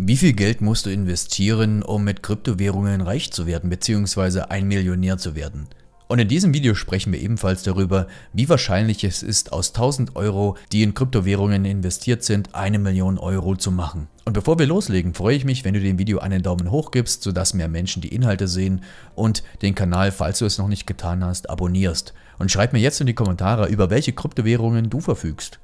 Wie viel Geld musst du investieren, um mit Kryptowährungen reich zu werden bzw. ein Millionär zu werden? Und in diesem Video sprechen wir ebenfalls darüber, wie wahrscheinlich es ist, aus 1000 Euro, die in Kryptowährungen investiert sind, eine Million Euro zu machen. Und bevor wir loslegen, freue ich mich, wenn du dem Video einen Daumen hoch gibst, sodass mehr Menschen die Inhalte sehen und den Kanal, falls du es noch nicht getan hast, abonnierst. Und schreib mir jetzt in die Kommentare, über welche Kryptowährungen du verfügst.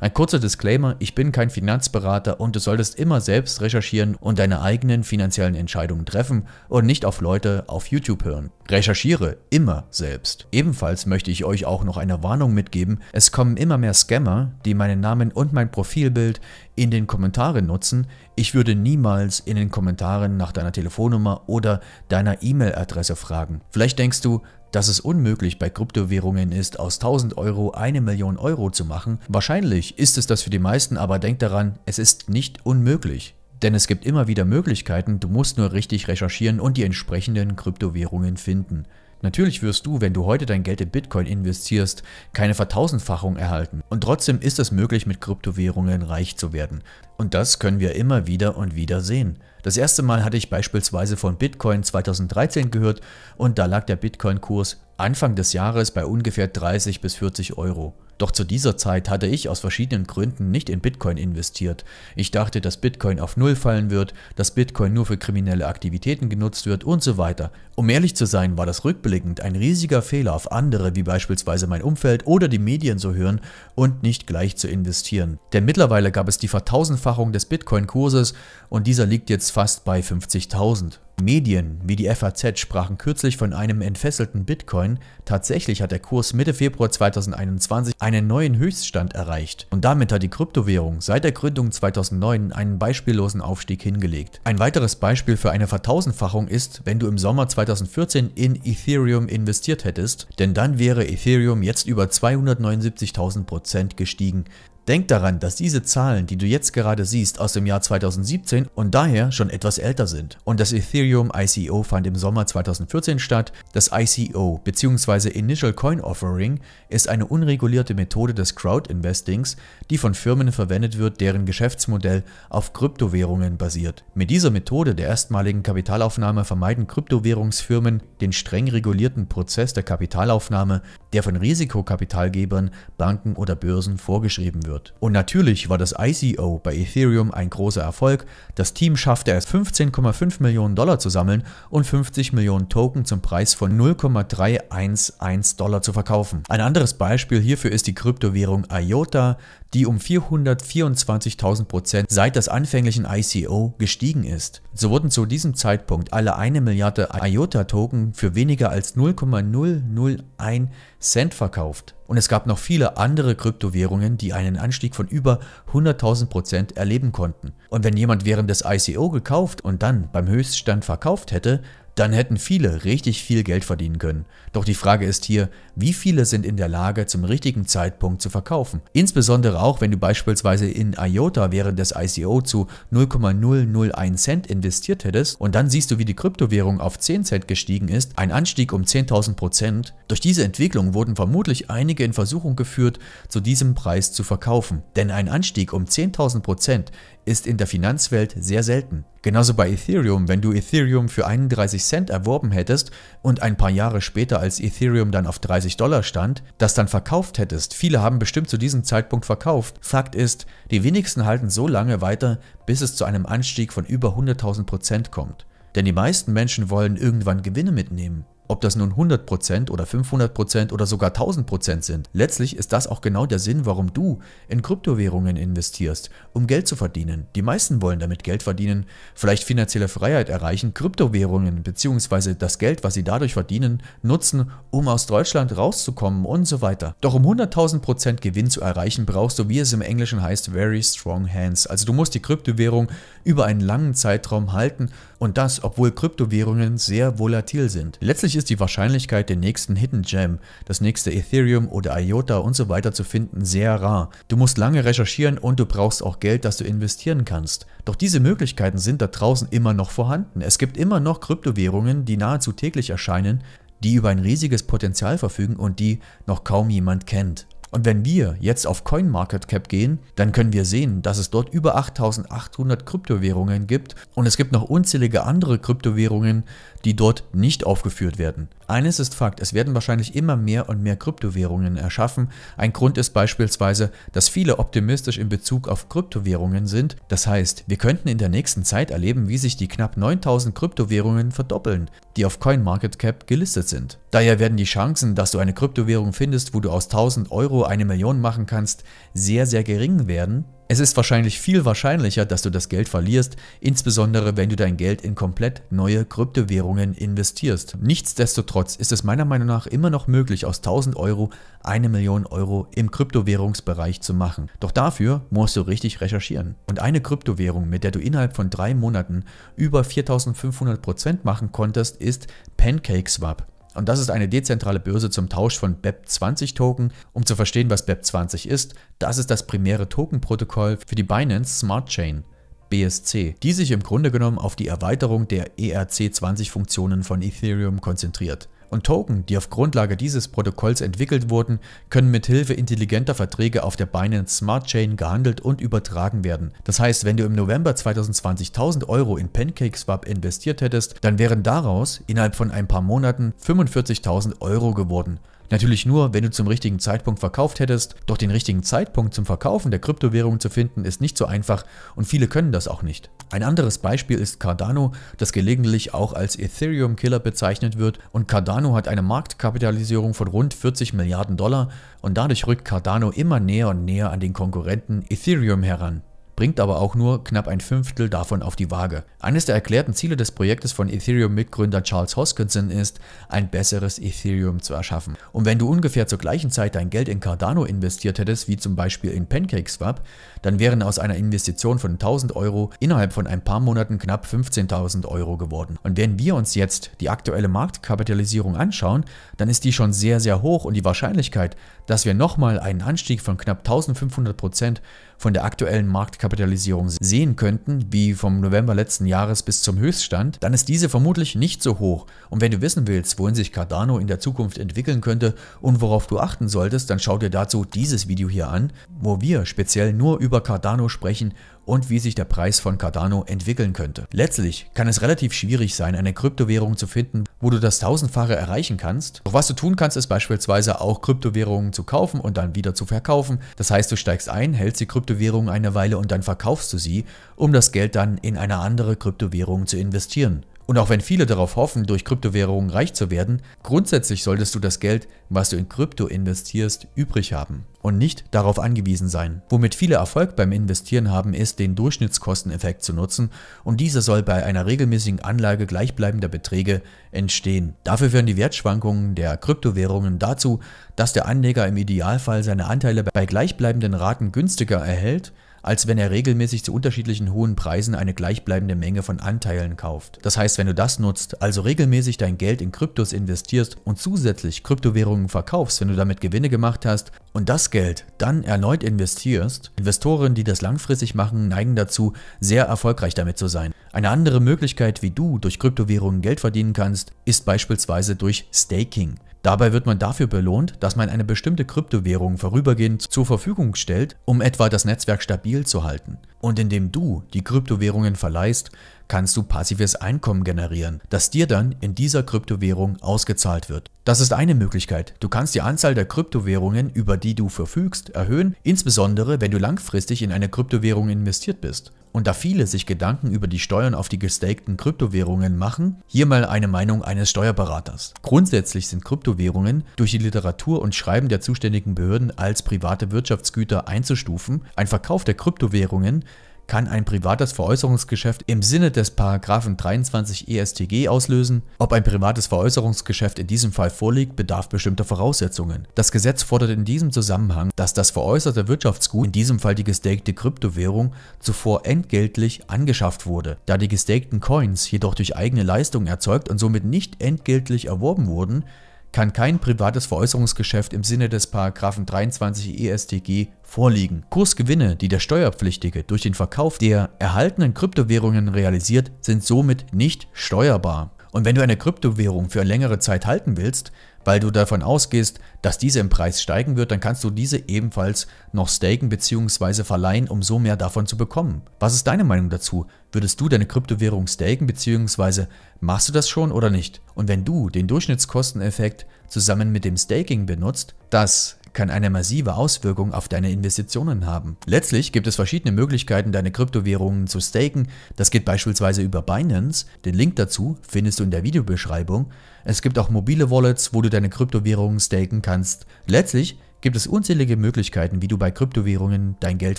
Ein kurzer Disclaimer, ich bin kein Finanzberater und du solltest immer selbst recherchieren und deine eigenen finanziellen Entscheidungen treffen und nicht auf Leute auf YouTube hören. Recherchiere immer selbst. Ebenfalls möchte ich euch auch noch eine Warnung mitgeben, es kommen immer mehr Scammer, die meinen Namen und mein Profilbild in den Kommentaren nutzen. Ich würde niemals in den Kommentaren nach deiner Telefonnummer oder deiner E-Mail-Adresse fragen. Vielleicht denkst du, dass es unmöglich bei Kryptowährungen ist, aus 1000 Euro eine Million Euro zu machen. Wahrscheinlich ist es das für die meisten, aber denk daran, es ist nicht unmöglich. Denn es gibt immer wieder Möglichkeiten, du musst nur richtig recherchieren und die entsprechenden Kryptowährungen finden. Natürlich wirst du, wenn du heute dein Geld in Bitcoin investierst, keine Vertausendfachung erhalten. Und trotzdem ist es möglich, mit Kryptowährungen reich zu werden. Und das können wir immer wieder und wieder sehen. Das erste Mal hatte ich beispielsweise von Bitcoin 2013 gehört und da lag der Bitcoin-Kurs Anfang des Jahres bei ungefähr 30 bis 40 Euro. Doch zu dieser Zeit hatte ich aus verschiedenen Gründen nicht in Bitcoin investiert. Ich dachte, dass Bitcoin auf Null fallen wird, dass Bitcoin nur für kriminelle Aktivitäten genutzt wird und so weiter. Um ehrlich zu sein, war das rückblickend ein riesiger Fehler auf andere, wie beispielsweise mein Umfeld oder die Medien zu hören und nicht gleich zu investieren. Denn mittlerweile gab es die Vertausendfachung des Bitcoin-Kurses und dieser liegt jetzt fast bei 50.000. Medien wie die FAZ sprachen kürzlich von einem entfesselten Bitcoin. Tatsächlich hat der Kurs Mitte Februar 2021 einen neuen Höchststand erreicht und damit hat die Kryptowährung seit der Gründung 2009 einen beispiellosen Aufstieg hingelegt. Ein weiteres Beispiel für eine Vertausendfachung ist, wenn du im Sommer 2014 in Ethereum investiert hättest, denn dann wäre Ethereum jetzt über 279.000% gestiegen, Denk daran, dass diese Zahlen, die du jetzt gerade siehst, aus dem Jahr 2017 und daher schon etwas älter sind. Und das Ethereum ICO fand im Sommer 2014 statt. Das ICO bzw. Initial Coin Offering ist eine unregulierte Methode des Crowd-Investings, die von Firmen verwendet wird, deren Geschäftsmodell auf Kryptowährungen basiert. Mit dieser Methode der erstmaligen Kapitalaufnahme vermeiden Kryptowährungsfirmen den streng regulierten Prozess der Kapitalaufnahme, der von Risikokapitalgebern, Banken oder Börsen vorgeschrieben wird wird. Und natürlich war das ICO bei Ethereum ein großer Erfolg. Das Team schaffte es 15,5 Millionen Dollar zu sammeln und 50 Millionen Token zum Preis von 0,311 Dollar zu verkaufen. Ein anderes Beispiel hierfür ist die Kryptowährung IOTA, die um 424.000 Prozent seit des anfänglichen ICO gestiegen ist. So wurden zu diesem Zeitpunkt alle eine Milliarde IOTA-Token für weniger als 0,001 Cent verkauft. Und es gab noch viele andere Kryptowährungen, die einen Anstieg von über 100.000 Prozent erleben konnten. Und wenn jemand während des ICO gekauft und dann beim Höchststand verkauft hätte, dann hätten viele richtig viel Geld verdienen können. Doch die Frage ist hier, wie viele sind in der Lage, zum richtigen Zeitpunkt zu verkaufen? Insbesondere auch, wenn du beispielsweise in IOTA während des ICO zu 0,001 Cent investiert hättest und dann siehst du, wie die Kryptowährung auf 10 Cent gestiegen ist, ein Anstieg um 10.000 Prozent. Durch diese Entwicklung wurden vermutlich einige in Versuchung geführt, zu diesem Preis zu verkaufen. Denn ein Anstieg um 10.000 Prozent ist in der Finanzwelt sehr selten. Genauso bei Ethereum, wenn du Ethereum für 31 Cent erworben hättest und ein paar Jahre später, als Ethereum dann auf 30 Dollar stand, das dann verkauft hättest. Viele haben bestimmt zu diesem Zeitpunkt verkauft. Fakt ist, die wenigsten halten so lange weiter, bis es zu einem Anstieg von über 100.000 Prozent kommt. Denn die meisten Menschen wollen irgendwann Gewinne mitnehmen. Ob das nun 100% oder 500% oder sogar 1000% sind, letztlich ist das auch genau der Sinn, warum du in Kryptowährungen investierst, um Geld zu verdienen. Die meisten wollen damit Geld verdienen, vielleicht finanzielle Freiheit erreichen, Kryptowährungen bzw. das Geld, was sie dadurch verdienen, nutzen, um aus Deutschland rauszukommen und so weiter. Doch um 100.000% Gewinn zu erreichen, brauchst du, wie es im Englischen heißt, very strong hands. Also du musst die Kryptowährung über einen langen Zeitraum halten und das, obwohl Kryptowährungen sehr volatil sind. Letztlich ist die Wahrscheinlichkeit, den nächsten Hidden Gem, das nächste Ethereum oder IOTA und so weiter zu finden, sehr rar. Du musst lange recherchieren und du brauchst auch Geld, das du investieren kannst. Doch diese Möglichkeiten sind da draußen immer noch vorhanden. Es gibt immer noch Kryptowährungen, die nahezu täglich erscheinen, die über ein riesiges Potenzial verfügen und die noch kaum jemand kennt. Und wenn wir jetzt auf CoinMarketCap gehen, dann können wir sehen, dass es dort über 8800 Kryptowährungen gibt und es gibt noch unzählige andere Kryptowährungen, die dort nicht aufgeführt werden. Eines ist Fakt, es werden wahrscheinlich immer mehr und mehr Kryptowährungen erschaffen. Ein Grund ist beispielsweise, dass viele optimistisch in Bezug auf Kryptowährungen sind. Das heißt, wir könnten in der nächsten Zeit erleben, wie sich die knapp 9000 Kryptowährungen verdoppeln, die auf CoinMarketCap gelistet sind. Daher werden die Chancen, dass du eine Kryptowährung findest, wo du aus 1000 Euro eine Million machen kannst, sehr, sehr gering werden, es ist wahrscheinlich viel wahrscheinlicher, dass du das Geld verlierst, insbesondere wenn du dein Geld in komplett neue Kryptowährungen investierst. Nichtsdestotrotz ist es meiner Meinung nach immer noch möglich, aus 1000 Euro eine Million Euro im Kryptowährungsbereich zu machen. Doch dafür musst du richtig recherchieren. Und eine Kryptowährung, mit der du innerhalb von drei Monaten über 4500 Prozent machen konntest, ist PancakeSwap. Und das ist eine dezentrale Börse zum Tausch von BEP20-Token. Um zu verstehen, was BEP20 ist, das ist das primäre Tokenprotokoll für die Binance Smart Chain. BSC, die sich im Grunde genommen auf die Erweiterung der ERC20-Funktionen von Ethereum konzentriert und Token, die auf Grundlage dieses Protokolls entwickelt wurden, können mithilfe intelligenter Verträge auf der Binance Smart Chain gehandelt und übertragen werden. Das heißt, wenn du im November 2020 1000 Euro in PancakeSwap investiert hättest, dann wären daraus innerhalb von ein paar Monaten 45.000 Euro geworden. Natürlich nur, wenn du zum richtigen Zeitpunkt verkauft hättest, doch den richtigen Zeitpunkt zum Verkaufen der Kryptowährung zu finden ist nicht so einfach und viele können das auch nicht. Ein anderes Beispiel ist Cardano, das gelegentlich auch als Ethereum Killer bezeichnet wird und Cardano hat eine Marktkapitalisierung von rund 40 Milliarden Dollar und dadurch rückt Cardano immer näher und näher an den Konkurrenten Ethereum heran bringt aber auch nur knapp ein Fünftel davon auf die Waage. Eines der erklärten Ziele des Projektes von Ethereum-Mitgründer Charles Hoskinson ist, ein besseres Ethereum zu erschaffen. Und wenn du ungefähr zur gleichen Zeit dein Geld in Cardano investiert hättest, wie zum Beispiel in PancakeSwap, dann wären aus einer Investition von 1000 Euro innerhalb von ein paar Monaten knapp 15.000 Euro geworden. Und wenn wir uns jetzt die aktuelle Marktkapitalisierung anschauen, dann ist die schon sehr, sehr hoch und die Wahrscheinlichkeit, dass wir nochmal einen Anstieg von knapp 1500 Prozent von der aktuellen Marktkapitalisierung sehen könnten, wie vom November letzten Jahres bis zum Höchststand, dann ist diese vermutlich nicht so hoch. Und wenn du wissen willst, wohin sich Cardano in der Zukunft entwickeln könnte und worauf du achten solltest, dann schau dir dazu dieses Video hier an, wo wir speziell nur über Cardano sprechen und wie sich der Preis von Cardano entwickeln könnte. Letztlich kann es relativ schwierig sein, eine Kryptowährung zu finden, wo du das Tausendfache erreichen kannst. Doch was du tun kannst, ist beispielsweise auch Kryptowährungen zu kaufen und dann wieder zu verkaufen. Das heißt, du steigst ein, hältst die Kryptowährung eine Weile und dann verkaufst du sie, um das Geld dann in eine andere Kryptowährung zu investieren. Und auch wenn viele darauf hoffen, durch Kryptowährungen reich zu werden, grundsätzlich solltest du das Geld, was du in Krypto investierst, übrig haben und nicht darauf angewiesen sein. Womit viele Erfolg beim Investieren haben, ist, den Durchschnittskosteneffekt zu nutzen und dieser soll bei einer regelmäßigen Anlage gleichbleibender Beträge entstehen. Dafür führen die Wertschwankungen der Kryptowährungen dazu, dass der Anleger im Idealfall seine Anteile bei gleichbleibenden Raten günstiger erhält als wenn er regelmäßig zu unterschiedlichen hohen Preisen eine gleichbleibende Menge von Anteilen kauft. Das heißt, wenn du das nutzt, also regelmäßig dein Geld in Kryptos investierst und zusätzlich Kryptowährungen verkaufst, wenn du damit Gewinne gemacht hast, und das Geld dann erneut investierst, Investoren, die das langfristig machen, neigen dazu, sehr erfolgreich damit zu sein. Eine andere Möglichkeit, wie du durch Kryptowährungen Geld verdienen kannst, ist beispielsweise durch Staking. Dabei wird man dafür belohnt, dass man eine bestimmte Kryptowährung vorübergehend zur Verfügung stellt, um etwa das Netzwerk stabil zu halten. Und indem du die Kryptowährungen verleihst, kannst du passives Einkommen generieren, das dir dann in dieser Kryptowährung ausgezahlt wird. Das ist eine Möglichkeit. Du kannst die Anzahl der Kryptowährungen, über die du verfügst, erhöhen, insbesondere wenn du langfristig in eine Kryptowährung investiert bist. Und da viele sich Gedanken über die Steuern auf die gestakten Kryptowährungen machen, hier mal eine Meinung eines Steuerberaters. Grundsätzlich sind Kryptowährungen durch die Literatur und Schreiben der zuständigen Behörden als private Wirtschaftsgüter einzustufen. Ein Verkauf der Kryptowährungen kann ein privates Veräußerungsgeschäft im Sinne des 23 EStG auslösen. Ob ein privates Veräußerungsgeschäft in diesem Fall vorliegt, bedarf bestimmter Voraussetzungen. Das Gesetz fordert in diesem Zusammenhang, dass das veräußerte Wirtschaftsgut, in diesem Fall die gestakte Kryptowährung, zuvor entgeltlich angeschafft wurde. Da die gestakten Coins jedoch durch eigene Leistungen erzeugt und somit nicht entgeltlich erworben wurden, kann kein privates Veräußerungsgeschäft im Sinne des 23 ESTG vorliegen. Kursgewinne, die der Steuerpflichtige durch den Verkauf der erhaltenen Kryptowährungen realisiert, sind somit nicht steuerbar. Und wenn du eine Kryptowährung für eine längere Zeit halten willst, weil du davon ausgehst, dass diese im Preis steigen wird, dann kannst du diese ebenfalls noch staken bzw. verleihen, um so mehr davon zu bekommen. Was ist deine Meinung dazu? Würdest du deine Kryptowährung staken bzw. machst du das schon oder nicht? Und wenn du den Durchschnittskosteneffekt zusammen mit dem Staking benutzt, das kann eine massive Auswirkung auf deine Investitionen haben. Letztlich gibt es verschiedene Möglichkeiten, deine Kryptowährungen zu staken. Das geht beispielsweise über Binance. Den Link dazu findest du in der Videobeschreibung. Es gibt auch mobile Wallets, wo du deine Kryptowährungen staken kannst. Letztlich gibt es unzählige Möglichkeiten, wie du bei Kryptowährungen dein Geld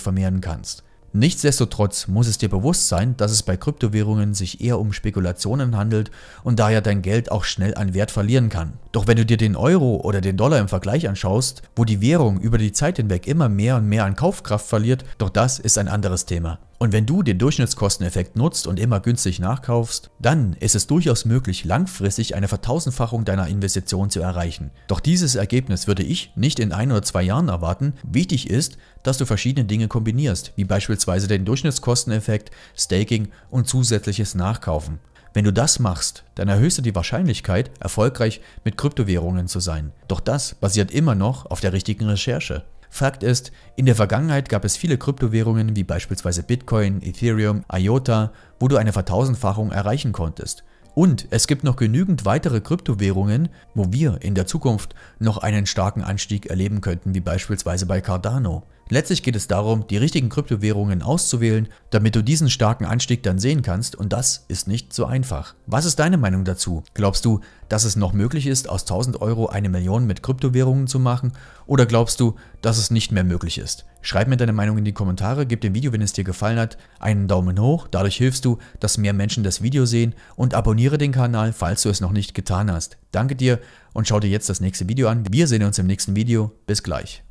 vermehren kannst. Nichtsdestotrotz muss es dir bewusst sein, dass es bei Kryptowährungen sich eher um Spekulationen handelt und daher dein Geld auch schnell an Wert verlieren kann. Doch wenn du dir den Euro oder den Dollar im Vergleich anschaust, wo die Währung über die Zeit hinweg immer mehr und mehr an Kaufkraft verliert, doch das ist ein anderes Thema. Und wenn du den Durchschnittskosteneffekt nutzt und immer günstig nachkaufst, dann ist es durchaus möglich, langfristig eine Vertausendfachung deiner Investition zu erreichen. Doch dieses Ergebnis würde ich nicht in ein oder zwei Jahren erwarten. Wichtig ist, dass du verschiedene Dinge kombinierst, wie beispielsweise den Durchschnittskosteneffekt, Staking und zusätzliches Nachkaufen. Wenn du das machst, dann erhöhst du die Wahrscheinlichkeit, erfolgreich mit Kryptowährungen zu sein. Doch das basiert immer noch auf der richtigen Recherche. Fakt ist, in der Vergangenheit gab es viele Kryptowährungen wie beispielsweise Bitcoin, Ethereum, IOTA, wo du eine Vertausendfachung erreichen konntest. Und es gibt noch genügend weitere Kryptowährungen, wo wir in der Zukunft noch einen starken Anstieg erleben könnten, wie beispielsweise bei Cardano. Letztlich geht es darum, die richtigen Kryptowährungen auszuwählen, damit du diesen starken Anstieg dann sehen kannst und das ist nicht so einfach. Was ist deine Meinung dazu? Glaubst du, dass es noch möglich ist, aus 1000 Euro eine Million mit Kryptowährungen zu machen oder glaubst du, dass es nicht mehr möglich ist? Schreib mir deine Meinung in die Kommentare, gib dem Video, wenn es dir gefallen hat, einen Daumen hoch, dadurch hilfst du, dass mehr Menschen das Video sehen und abonniere den Kanal, falls du es noch nicht getan hast. Danke dir und schau dir jetzt das nächste Video an. Wir sehen uns im nächsten Video. Bis gleich.